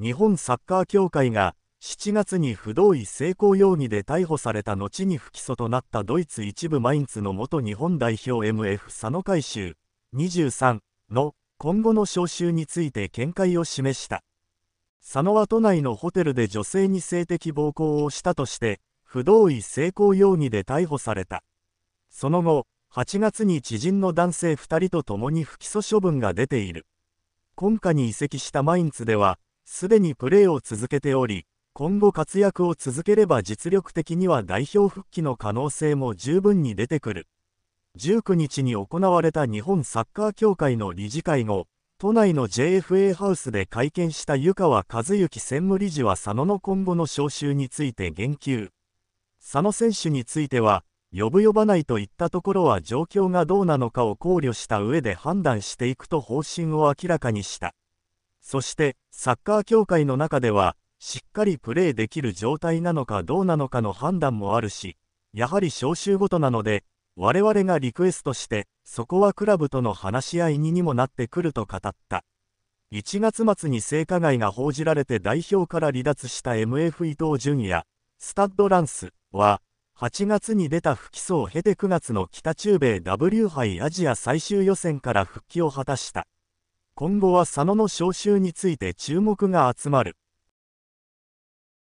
日本サッカー協会が7月に不同意性交容疑で逮捕された後に不起訴となったドイツ一部マインツの元日本代表 MF 佐野海舟23の今後の招集について見解を示した佐野は都内のホテルで女性に性的暴行をしたとして不同意性交容疑で逮捕されたその後8月に知人の男性2人と共に不起訴処分が出ている今夏に移籍したマインツではすでにプレーを続けており、今後活躍を続ければ実力的には代表復帰の可能性も十分に出てくる。19日に行われた日本サッカー協会の理事会後、都内の JFA ハウスで会見した湯川和幸専務理事は佐野の今後の招集について言及。佐野選手については、呼ぶ呼ばないといったところは状況がどうなのかを考慮した上で判断していくと方針を明らかにした。そしてサッカー協会の中ではしっかりプレーできる状態なのかどうなのかの判断もあるしやはり招集ごとなので我々がリクエストしてそこはクラブとの話し合いににもなってくると語った1月末に性加害が報じられて代表から離脱した MF 伊藤純也スタッドランスは8月に出た不起訴を経て9月の北中米 W 杯アジア最終予選から復帰を果たした。今後は佐野の招集について注目が集まる。